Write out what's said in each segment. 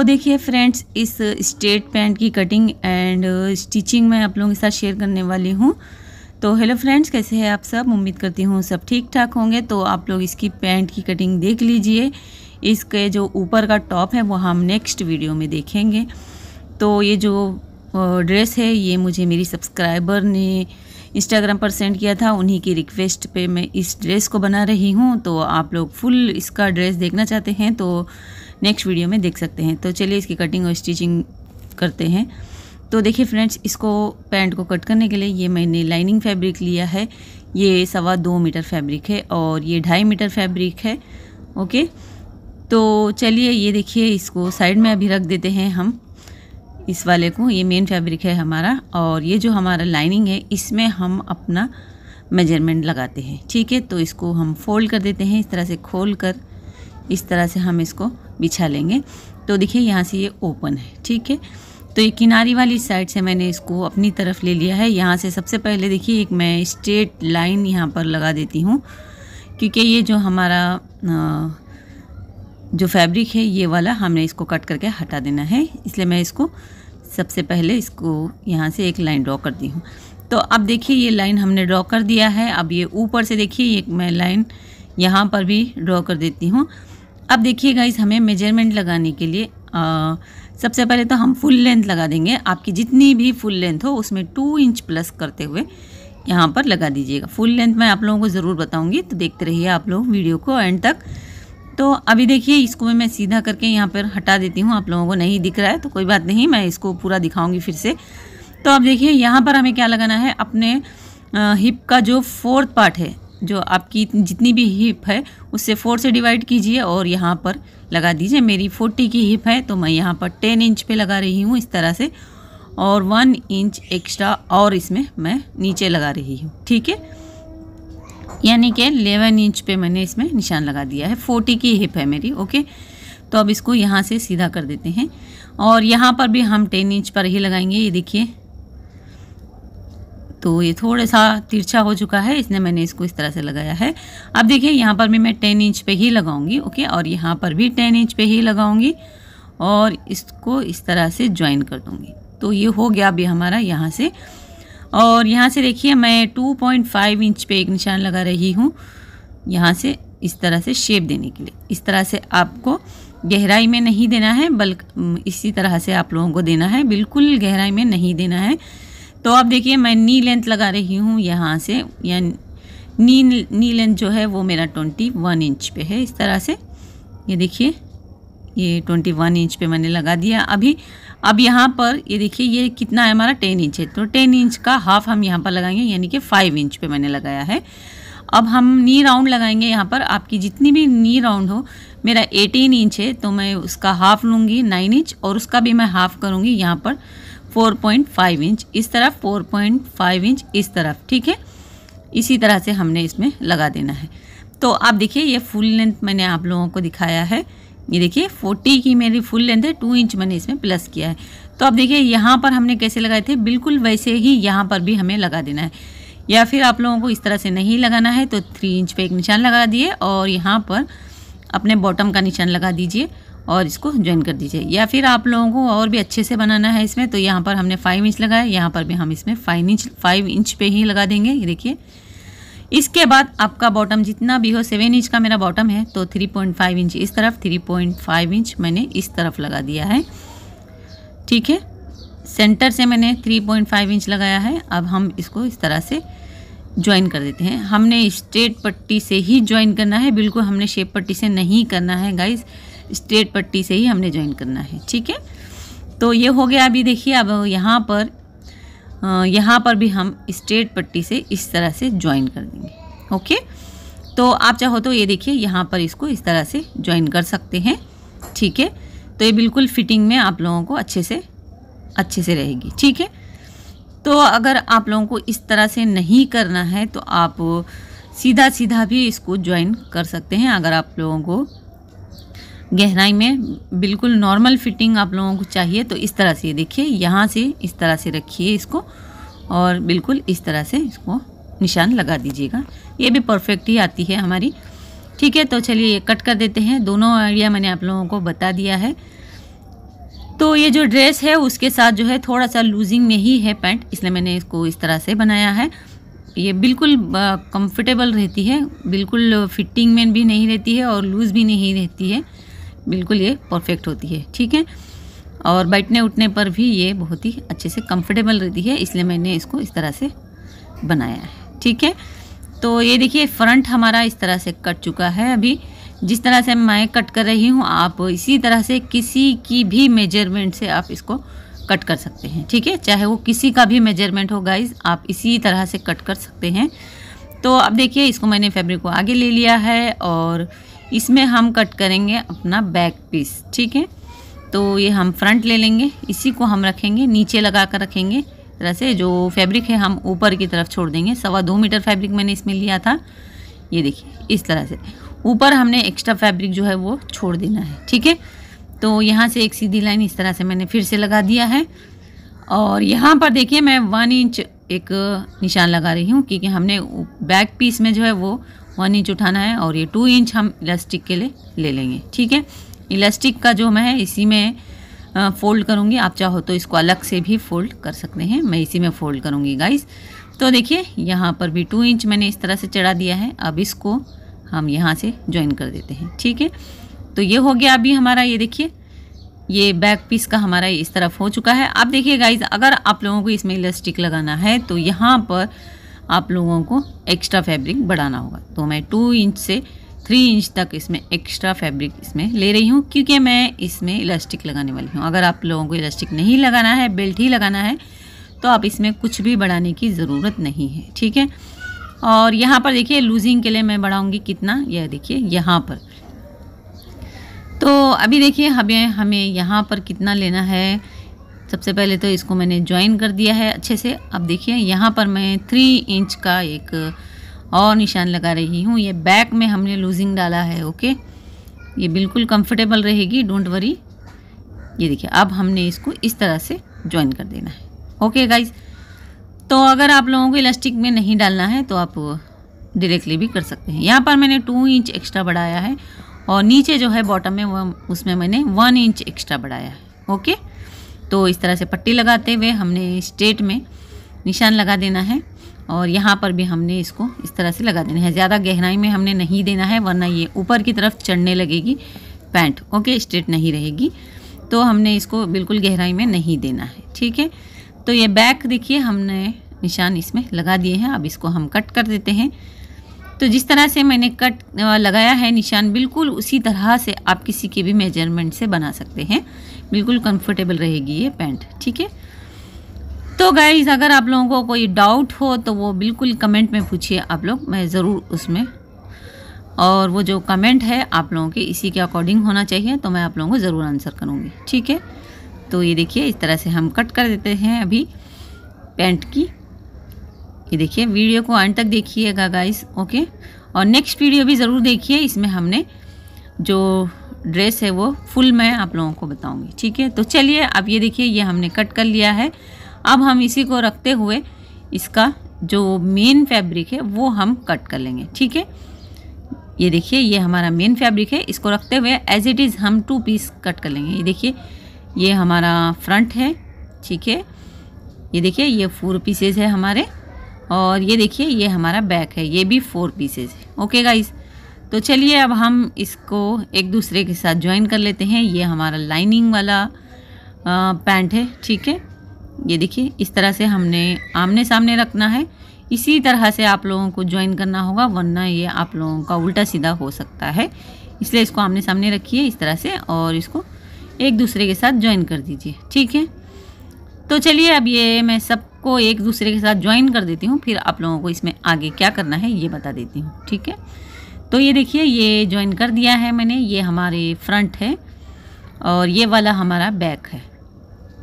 तो देखिए फ्रेंड्स इस स्ट्रेट पैंट की कटिंग एंड स्टिचिंग मैं आप लोगों के साथ शेयर करने वाली हूँ तो हेलो फ्रेंड्स कैसे हैं आप सब उम्मीद करती हूँ सब ठीक ठाक होंगे तो आप लोग इसकी पैंट की कटिंग देख लीजिए इसके जो ऊपर का टॉप है वो हम नेक्स्ट वीडियो में देखेंगे तो ये जो ड्रेस uh, है ये मुझे मेरी सब्सक्राइबर ने इंस्टाग्राम पर सेंड किया था उन्हीं की रिक्वेस्ट पे मैं इस ड्रेस को बना रही हूँ तो आप लोग फुल इसका ड्रेस देखना चाहते हैं तो नेक्स्ट वीडियो में देख सकते हैं तो चलिए इसकी कटिंग और स्टिचिंग करते हैं तो देखिए फ्रेंड्स इसको पैंट को कट करने के लिए ये मैंने लाइनिंग फैब्रिक लिया है ये सवा दो मीटर फैब्रिक है और ये ढाई मीटर फैब्रिक है ओके तो चलिए ये देखिए इसको साइड में अभी रख देते हैं हम इस वाले को ये मेन फैब्रिक है हमारा और ये जो हमारा लाइनिंग है इसमें हम अपना मेजरमेंट लगाते हैं ठीक है तो इसको हम फोल्ड कर देते हैं इस तरह से खोल कर इस तरह से हम इसको बिछा लेंगे तो देखिए यहाँ से ये ओपन है ठीक है तो ये किनारी वाली साइड से मैंने इसको अपनी तरफ ले लिया है यहाँ से सबसे पहले देखिए एक मैं स्ट्रेट लाइन यहाँ पर लगा देती हूँ क्योंकि ये जो हमारा जो फैब्रिक है ये वाला हमने इसको कट करके हटा देना है इसलिए मैं इसको सबसे पहले इसको यहाँ से एक लाइन ड्रॉ करती हूँ तो अब देखिए ये लाइन हमने ड्रॉ कर दिया है अब ये ऊपर से देखिए एक मैं लाइन यहाँ पर भी ड्रॉ कर देती हूँ अब देखिए गाइज हमें मेजरमेंट लगाने के लिए आ, सबसे पहले तो हम फुल लेंथ लगा देंगे आपकी जितनी भी फुल लेंथ हो उसमें टू इंच प्लस करते हुए यहाँ पर लगा दीजिएगा फुल लेंथ मैं आप लोगों को ज़रूर बताऊँगी तो देखते रहिए आप लोग वीडियो को एंड तक तो अभी देखिए इसको मैं सीधा करके यहाँ पर हटा देती हूँ आप लोगों को नहीं दिख रहा है तो कोई बात नहीं मैं इसको पूरा दिखाऊँगी फिर से तो अब देखिए यहाँ पर हमें क्या लगाना है अपने हिप का जो फोर्थ पार्ट है जो आपकी जितनी भी हिप है उससे फोर से डिवाइड कीजिए और यहाँ पर लगा दीजिए मेरी फोर्टी की हिप है तो मैं यहाँ पर टेन इंच पे लगा रही हूँ इस तरह से और वन इंच एक्स्ट्रा और इसमें मैं नीचे लगा रही हूँ ठीक है यानी कि एलेवन इंच पे मैंने इसमें निशान लगा दिया है फोर्टी की हिप है मेरी ओके तो अब इसको यहाँ से सीधा कर देते हैं और यहाँ पर भी हम टेन इंच पर ही लगाएंगे ये देखिए तो ये थोड़ा सा तिरछा हो चुका है इसने मैंने इसको इस तरह से लगाया है अब देखिए यहाँ पर भी मैं टेन इंच पे ही लगाऊंगी ओके और यहाँ पर भी टेन इंच पे ही लगाऊंगी और इसको इस तरह से ज्वाइन कर दूँगी तो ये हो गया अभी हमारा यहाँ से और यहाँ से देखिए मैं 2.5 इंच पे एक निशान लगा रही हूँ यहाँ से इस तरह से शेप देने के लिए इस तरह से आपको गहराई में नहीं देना है बल्कि इसी तरह से आप लोगों को देना है बिल्कुल गहराई में नहीं देना है तो आप देखिए मैं नी लेंथ लगा रही हूँ यहाँ से या नी नी लेंथ जो है वो मेरा ट्वेंटी वन इंच पे है इस तरह से ये देखिए ये ट्वेंटी वन इंच पे मैंने लगा दिया अभी अब यहाँ पर ये देखिए ये कितना है हमारा टेन इंच है तो टेन इंच का हाफ हम यहाँ पर लगाएंगे यानी कि फाइव इंच पे मैंने लगाया है अब हम नी राउंड लगाएंगे यहाँ पर आपकी जितनी भी नी राउंड हो मेरा एटीन इंच है तो मैं उसका हाफ लूँगी नाइन इंच और उसका भी मैं हाफ करूँगी यहाँ पर 4.5 इंच इस तरफ 4.5 इंच इस तरफ ठीक है इसी तरह से हमने इसमें लगा देना है तो आप देखिए ये फुल लेंथ मैंने आप लोगों को दिखाया है ये देखिए 40 की मेरी फुल लेंथ है टू इंच मैंने इसमें प्लस किया है तो आप देखिए यहाँ पर हमने कैसे लगाए थे बिल्कुल वैसे ही यहाँ पर भी हमें लगा देना है या फिर आप लोगों को इस तरह से नहीं लगाना है तो थ्री इंच पर एक निशान लगा दिए और यहाँ पर अपने बॉटम का निशान लगा दीजिए और इसको ज्वाइन कर दीजिए या फिर आप लोगों को और भी अच्छे से बनाना है इसमें तो यहाँ पर हमने फाइव इंच लगाया यहाँ पर भी हम इसमें फाइव इंच फाइव इंच पे ही लगा देंगे ये देखिए इसके बाद आपका बॉटम जितना भी हो सेवन इंच का मेरा बॉटम है तो थ्री पॉइंट फाइव इंच इस तरफ थ्री पॉइंट फाइव इंच मैंने इस तरफ लगा दिया है ठीक है सेंटर से मैंने थ्री पॉइंट फाइव इंच लगाया है अब हम इसको इस तरह से ज्वाइन कर देते हैं हमने स्ट्रेट पट्टी से ही ज्वाइन करना है बिल्कुल हमने शेप पट्टी से नहीं करना है गाइज़ स्ट्रेट पट्टी से ही हमने ज्वाइन करना है ठीक है तो ये हो गया अभी देखिए अब यहाँ पर यहाँ पर भी हम स्ट्रेट पट्टी से इस तरह से ज्वाइन कर देंगे ओके तो आप चाहो तो ये देखिए यहाँ पर इसको इस तरह से ज्वाइन कर सकते हैं ठीक है तो ये बिल्कुल फिटिंग में आप लोगों को अच्छे से अच्छे से रहेगी ठीक है तो अगर आप लोगों को इस तरह से नहीं करना है तो आप सीधा सीधा भी इसको ज्वाइन कर सकते हैं अगर आप लोगों को गहराई में बिल्कुल नॉर्मल फिटिंग आप लोगों को चाहिए तो इस तरह से देखिए यहाँ से इस तरह से रखिए इसको और बिल्कुल इस तरह से इसको निशान लगा दीजिएगा ये भी परफेक्ट ही आती है हमारी ठीक है तो चलिए ये कट कर देते हैं दोनों आइडिया मैंने आप लोगों को बता दिया है तो ये जो ड्रेस है उसके साथ जो है थोड़ा सा लूजिंग में ही है पैंट इसलिए मैंने इसको इस तरह से बनाया है ये बिल्कुल कंफर्टेबल रहती है बिल्कुल फिटिंग में भी नहीं रहती है और लूज़ भी नहीं रहती है बिल्कुल ये परफेक्ट होती है ठीक है और बैठने उठने पर भी ये बहुत ही अच्छे से कंफर्टेबल रहती है इसलिए मैंने इसको इस तरह से बनाया है ठीक है तो ये देखिए फ्रंट हमारा इस तरह से कट चुका है अभी जिस तरह से मैं कट कर रही हूँ आप इसी तरह से किसी की भी मेजरमेंट से आप इसको कट कर सकते हैं ठीक है चाहे वो किसी का भी मेजरमेंट हो गाइज आप इसी तरह से कट कर सकते हैं तो अब देखिए इसको मैंने फैब्रिक को आगे ले लिया है और इसमें हम कट करेंगे अपना बैक पीस ठीक है तो ये हम फ्रंट ले लेंगे इसी को हम रखेंगे नीचे लगा कर रखेंगे तरह से जो फैब्रिक है हम ऊपर की तरफ छोड़ देंगे सवा दो मीटर फैब्रिक मैंने इसमें लिया था ये देखिए इस तरह से ऊपर हमने एक्स्ट्रा फैब्रिक जो है वो छोड़ देना है ठीक है तो यहाँ से एक सीधी लाइन इस तरह से मैंने फिर से लगा दिया है और यहाँ पर देखिए मैं वन इंच एक निशान लगा रही हूँ क्योंकि हमने बैक पीस में जो है वो वन इंच उठाना है और ये टू इंच हम इलास्टिक के लिए ले लेंगे ठीक है इलास्टिक का जो मैं इसी में फ़ोल्ड करूँगी आप चाहो तो इसको अलग से भी फ़ोल्ड कर सकते हैं मैं इसी में फ़ोल्ड करूँगी गाइस तो देखिए यहाँ पर भी टू इंच मैंने इस तरह से चढ़ा दिया है अब इसको हम यहाँ से ज्वाइन कर देते हैं ठीक है तो ये हो गया अभी हमारा ये देखिए ये बैक पीस का हमारा इस तरफ हो चुका है अब देखिए गाइज अगर आप लोगों को इसमें इलास्टिक लगाना है तो यहाँ पर आप लोगों को एक्स्ट्रा फैब्रिक बढ़ाना होगा तो मैं टू इंच से थ्री इंच तक इसमें एक्स्ट्रा फैब्रिक इसमें ले रही हूँ क्योंकि मैं इसमें इलास्टिक लगाने वाली हूँ अगर आप लोगों को इलास्टिक नहीं लगाना है बेल्ट ही लगाना है तो आप इसमें कुछ भी बढ़ाने की ज़रूरत नहीं है ठीक है और यहाँ पर देखिए लूजिंग के लिए मैं बढ़ाऊँगी कितना यह देखिए यहाँ पर तो अभी देखिए हमें हमें यहाँ पर कितना लेना है सबसे पहले तो इसको मैंने ज्वाइन कर दिया है अच्छे से अब देखिए यहाँ पर मैं थ्री इंच का एक और निशान लगा रही हूँ ये बैक में हमने लूजिंग डाला है ओके ये बिल्कुल कंफर्टेबल रहेगी डोंट वरी ये देखिए अब हमने इसको इस तरह से ज्वाइन कर देना है ओके गाइज तो अगर आप लोगों को इलास्टिक में नहीं डालना है तो आप डायरेक्टली भी कर सकते हैं यहाँ पर मैंने टू इंच एक्स्ट्रा बढ़ाया है और नीचे जो है बॉटम में वह उसमें मैंने वन इंच एक्स्ट्रा बढ़ाया है ओके तो इस तरह से पट्टी लगाते हुए हमने स्ट्रेट में निशान लगा देना है और यहाँ पर भी हमने इसको इस तरह से लगा देना है ज़्यादा गहराई में हमने नहीं देना है वरना ये ऊपर की तरफ चढ़ने लगेगी पैंट ओके स्ट्रेट नहीं रहेगी तो हमने इसको बिल्कुल गहराई में नहीं देना है ठीक है तो ये बैक देखिए हमने निशान इसमें लगा दिए हैं अब इसको हम कट कर देते हैं तो जिस तरह से मैंने कट लगाया है निशान बिल्कुल उसी तरह से आप किसी के भी मेजरमेंट से बना सकते हैं बिल्कुल कंफर्टेबल रहेगी ये पैंट ठीक है तो गाइज अगर आप लोगों को कोई डाउट हो तो वो बिल्कुल कमेंट में पूछिए आप लोग मैं ज़रूर उसमें और वो जो कमेंट है आप लोगों के इसी के अकॉर्डिंग होना चाहिए तो मैं आप लोगों को ज़रूर आंसर करूँगी ठीक है तो ये देखिए इस तरह से हम कट कर देते हैं अभी पैंट की ये देखिए वीडियो को अंत तक देखिएगा गाइस ओके और नेक्स्ट वीडियो भी ज़रूर देखिए इसमें हमने जो ड्रेस है वो फुल मैं आप लोगों को बताऊंगी ठीक है तो चलिए अब ये देखिए ये हमने कट कर लिया है अब हम इसी को रखते हुए इसका जो मेन फैब्रिक है वो हम कट कर लेंगे ठीक है ये देखिए ये हमारा मेन फैब्रिक है इसको रखते हुए एज इट इज़ हम टू पीस कट कर लेंगे ये देखिए ये हमारा फ्रंट है ठीक है ये देखिए ये फोर पीसेज है हमारे और ये देखिए ये हमारा बैक है ये भी फोर पीसेज है ओके गाइज़ तो चलिए अब हम इसको एक दूसरे के साथ ज्वाइन कर लेते हैं ये हमारा लाइनिंग वाला पैंट है ठीक है ये देखिए इस तरह से हमने आमने सामने रखना है इसी तरह से आप लोगों को ज्वाइन करना होगा वरना ये आप लोगों का उल्टा सीधा हो सकता है इसलिए इसको आमने सामने रखिए इस तरह से और इसको एक दूसरे के साथ ज्वाइन कर दीजिए ठीक है तो चलिए अब ये मैं सबको एक दूसरे के साथ ज्वाइन कर देती हूँ फिर आप लोगों को इसमें आगे क्या करना है ये बता देती हूँ ठीक है तो ये देखिए ये ज्वाइन कर दिया है मैंने ये हमारे फ्रंट है और ये वाला हमारा बैक है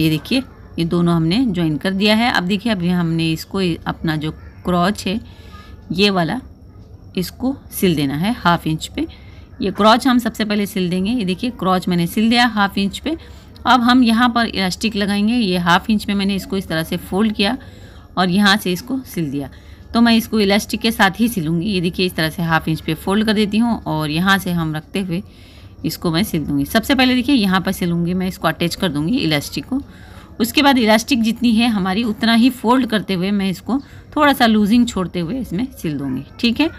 ये देखिए ये दोनों हमने ज्वाइन कर दिया है अब देखिए अभी हमने इसको अपना जो क्रॉच है ये वाला इसको सिल देना है हाफ इंच पे ये क्रॉच हम सबसे पहले सिल देंगे ये देखिए क्रॉच मैंने सिल दिया हाफ इंच पे अब हम यहाँ पर इलास्टिक लगाएंगे ये हाफ इंच में मैंने इसको इस तरह से फोल्ड किया और यहाँ से इसको सिल दिया तो मैं इसको इलास्टिक के साथ ही सिलूँगी ये देखिए इस तरह से हाफ इंच पे फोल्ड कर देती हूँ और यहाँ से हम रखते हुए इसको मैं सिल दूँगी सबसे पहले देखिए यहाँ पर सिलूँगी मैं इसको अटैच कर दूँगी इलास्टिक को उसके बाद इलास्टिक जितनी है हमारी उतना ही फोल्ड करते हुए मैं इसको थोड़ा सा लूजिंग छोड़ते हुए इसमें सिल दूँगी ठीक है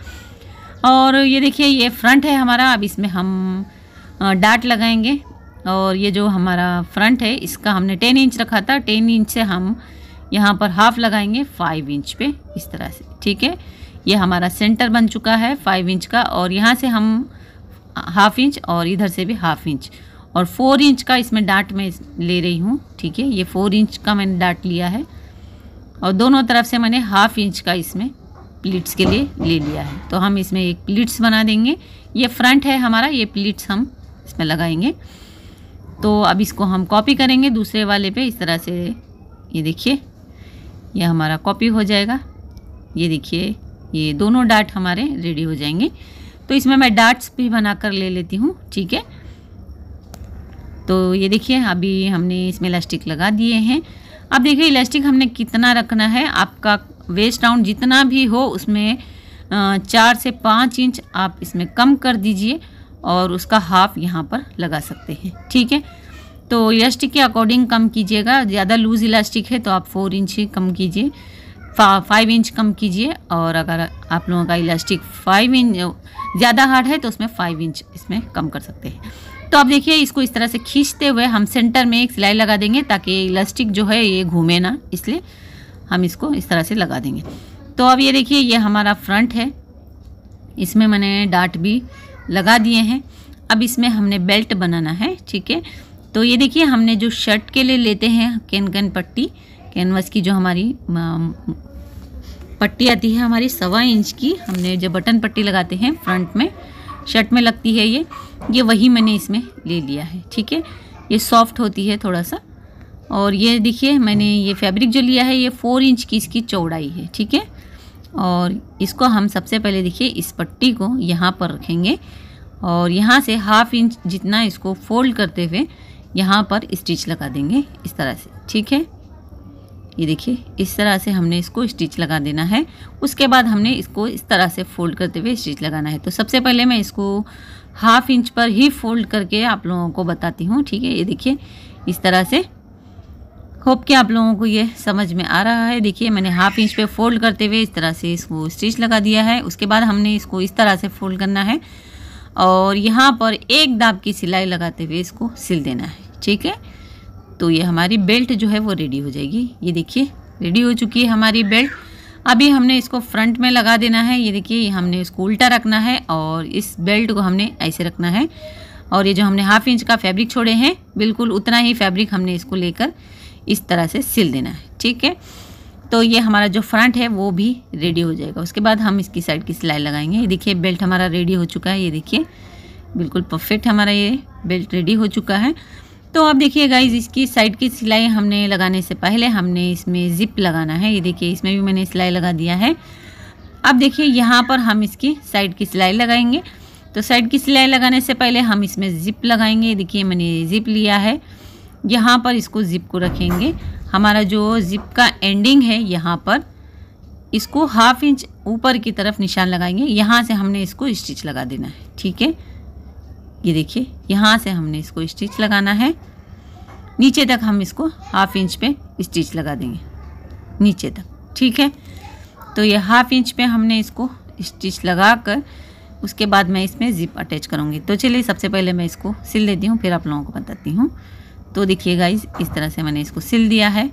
और ये देखिए ये फ्रंट है हमारा अब इसमें हम डाट लगाएंगे और ये जो हमारा फ्रंट है इसका हमने टेन इंच रखा था टेन इंच से हम यहाँ पर हाफ लगाएंगे फाइव इंच पे इस तरह से ठीक है ये हमारा सेंटर बन चुका है फाइव इंच का और यहाँ से हम हाफ इंच और इधर से भी हाफ इंच और फोर इंच का इसमें डाट में ले रही हूँ ठीक है ये फोर इंच का मैंने डाट लिया है और दोनों तरफ से मैंने हाफ इंच का इसमें प्लीट्स के लिए ले लिया है तो हम इसमें एक प्लीट्स बना देंगे ये फ्रंट है हमारा ये प्लीट्स हम इसमें लगाएंगे तो अब इसको हम कॉपी करेंगे दूसरे वाले पे इस तरह से ये देखिए यह हमारा कॉपी हो जाएगा ये देखिए ये दोनों डाट हमारे रेडी हो जाएंगे तो इसमें मैं डार्ट्स भी बना कर ले लेती हूँ ठीक है तो ये देखिए अभी हमने इसमें इलास्टिक लगा दिए हैं अब देखिए इलास्टिक हमने कितना रखना है आपका वेस्ट राउंड जितना भी हो उसमें चार से पाँच इंच आप इसमें कम कर दीजिए और उसका हाफ यहाँ पर लगा सकते हैं ठीक है तो इलास्टिक के अकॉर्डिंग कम कीजिएगा ज़्यादा लूज़ इलास्टिक है तो आप फोर इंच कम कीजिए फाइव इंच कम कीजिए और अगर आप लोगों का इलास्टिक फाइव इंच ज़्यादा हार्ड है तो उसमें फाइव इंच इसमें कम कर सकते हैं तो आप देखिए इसको इस तरह से खींचते हुए हम सेंटर में एक सिलाई लगा देंगे ताकि इलास्टिक जो है ये घूमे ना इसलिए हम इसको इस तरह से लगा देंगे तो अब ये देखिए ये हमारा फ्रंट है इसमें मैंने डाट भी लगा दिए हैं अब इसमें हमने बेल्ट बनाना है ठीक है तो ये देखिए हमने जो शर्ट के लिए लेते हैं कैनकन पट्टी कैनवास की जो हमारी पट्टी आती है हमारी सवा इंच की हमने जो बटन पट्टी लगाते हैं फ्रंट में शर्ट में लगती है ये ये वही मैंने इसमें ले लिया है ठीक है ये सॉफ्ट होती है थोड़ा सा और ये देखिए मैंने ये फैब्रिक जो लिया है ये फोर इंच की इसकी चौड़ाई है ठीक है और इसको हम सबसे पहले देखिए इस पट्टी को यहाँ पर रखेंगे और यहाँ से हाफ इंच जितना इसको फोल्ड करते हुए यहाँ पर स्टिच लगा देंगे इस तरह से ठीक है ये देखिए इस तरह से हमने इसको स्टिच लगा देना है उसके बाद हमने इसको इस तरह से फोल्ड करते हुए स्टिच लगाना है तो सबसे पहले मैं इसको हाफ इंच पर ही फोल्ड करके आप लोगों को बताती हूँ ठीक है ये देखिए इस तरह से होप कि आप लोगों को ये समझ में आ रहा है देखिए मैंने हाफ इंच पे फोल्ड करते हुए इस तरह से इसको स्टिच लगा दिया है उसके बाद हमने इसको इस तरह से फोल्ड करना है और यहाँ पर एक दाब की सिलाई लगाते हुए इसको सिल देना है ठीक है तो ये हमारी बेल्ट जो है वो रेडी हो जाएगी ये देखिए रेडी हो चुकी है हमारी बेल्ट अभी हमने इसको फ्रंट में लगा देना है ये देखिए हमने इसको उल्टा रखना है और इस बेल्ट को हमने ऐसे रखना है और ये जो हमने हाफ इंच का फैब्रिक छोड़े हैं बिल्कुल उतना ही फैब्रिक हमने इसको लेकर इस तरह से सिल देना है ठीक है तो ये हमारा जो फ्रंट है वो भी रेडी हो जाएगा उसके बाद हम इसकी साइड की सिलाई लगाएंगे ये देखिए बेल्ट हमारा रेडी हो चुका है ये देखिए बिल्कुल परफेक्ट हमारा ये बेल्ट रेडी हो चुका है तो आप देखिए गाइज इसकी साइड की सिलाई हमने लगाने से पहले हमने इसमें ज़िप लगाना है ये देखिए इसमें भी मैंने सिलाई लगा दिया है अब देखिए यहाँ पर हम इसकी साइड की सिलाई लगाएंगे तो साइड की सिलाई लगाने से पहले हम इसमें ज़िप लगाएंगे देखिए मैंने ज़िप लिया है यहाँ पर इसको ज़िप को रखेंगे हमारा जो ज़िप का एंडिंग है यहाँ पर इसको हाफ इंच ऊपर की तरफ निशान लगाएंगे यहाँ से हमने इसको स्टिच लगा देना है ठीक है ये देखिए यहाँ से हमने इसको स्टिच लगाना है नीचे तक हम इसको हाफ इंच पे स्टिच लगा देंगे नीचे तक ठीक है तो ये हाफ इंच पे हमने इसको स्टिच लगा कर उसके बाद मैं इसमें ज़िप अटैच करूँगी तो चलिए सबसे पहले मैं इसको सिल देती हूँ फिर आप लोगों को बताती हूँ तो देखिए गाइज इस तरह से मैंने इसको सिल दिया है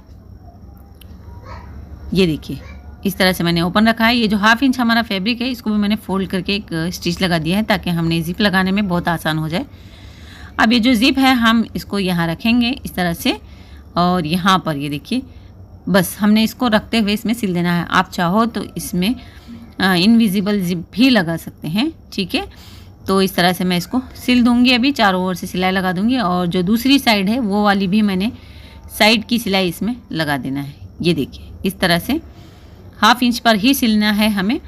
ये देखिए इस तरह से मैंने ओपन रखा है ये जो हाफ इंच हमारा फैब्रिक है इसको भी मैंने फोल्ड करके एक स्टिच लगा दिया है ताकि हमने ज़िप लगाने में बहुत आसान हो जाए अब ये जो ज़िप है हम इसको यहाँ रखेंगे इस तरह से और यहाँ पर ये देखिए बस हमने इसको रखते हुए इसमें सिल देना है आप चाहो तो इसमें इनविजिबल ज़िप भी लगा सकते हैं ठीक है तो इस तरह से मैं इसको सिल दूँगी अभी चारों ओर से सिलाई लगा दूँगी और जो दूसरी साइड है वो वाली भी मैंने साइड की सिलाई इसमें लगा देना है ये देखिए इस तरह से हाफ इंच पर ही सिलना है हमें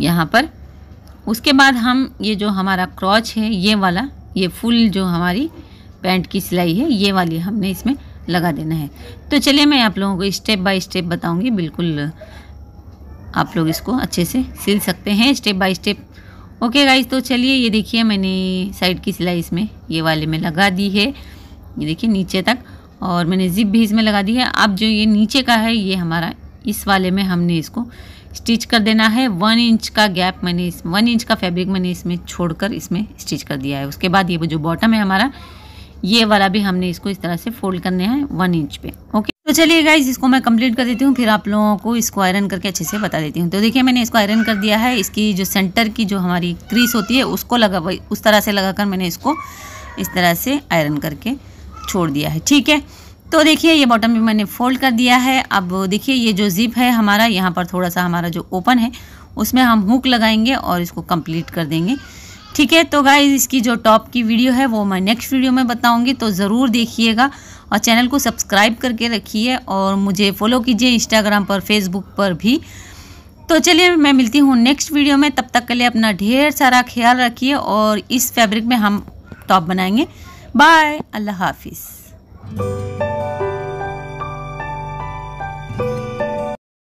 यहाँ पर उसके बाद हम ये जो हमारा क्रॉच है ये वाला ये फुल जो हमारी पैंट की सिलाई है ये वाली हमने इसमें लगा देना है तो चलिए मैं आप लोगों को स्टेप बाय स्टेप बताऊंगी बिल्कुल आप लोग इसको अच्छे से सिल सकते हैं step by step okay guys तो चलिए ये देखिए मैंने साइड की सिलाई इसमें ये वाले में लगा दी है ये देखिए नीचे तक और मैंने जिप भी इसमें लगा दी है अब जो ये नीचे का है ये हमारा इस वाले में हमने इसको स्टिच कर देना है वन इंच का गैप मैंने इस वन इंच का फैब्रिक मैंने इसमें छोड़कर इसमें स्टिच कर दिया है उसके बाद ये जो बॉटम है हमारा ये वाला भी हमने इसको इस तरह से फोल्ड करने हैं वन इंच पे ओके तो चलिए गाइज इसको मैं कंप्लीट कर देती हूँ फिर आप लोगों को इसको आयरन करके अच्छे से बता देती हूँ तो देखिए मैंने इसको आयरन कर दिया है इसकी जो सेंटर की जो हमारी क्रीस होती है उसको लगा उस तरह से लगाकर मैंने इसको इस तरह से आयरन करके छोड़ दिया है ठीक है तो देखिए ये बॉटम भी मैंने फोल्ड कर दिया है अब देखिए ये जो ज़िप है हमारा यहाँ पर थोड़ा सा हमारा जो ओपन है उसमें हम हुक लगाएंगे और इसको कंप्लीट कर देंगे ठीक है तो गाइज इसकी जो टॉप की वीडियो है वो मैं नेक्स्ट वीडियो में बताऊंगी तो ज़रूर देखिएगा और चैनल को सब्सक्राइब करके रखिए और मुझे फॉलो कीजिए इंस्टाग्राम पर फेसबुक पर भी तो चलिए मैं मिलती हूँ नेक्स्ट वीडियो में तब तक के लिए अपना ढेर सारा ख्याल रखिए और इस फैब्रिक में हम टॉप बनाएंगे बाय अल्लाह हाफिज़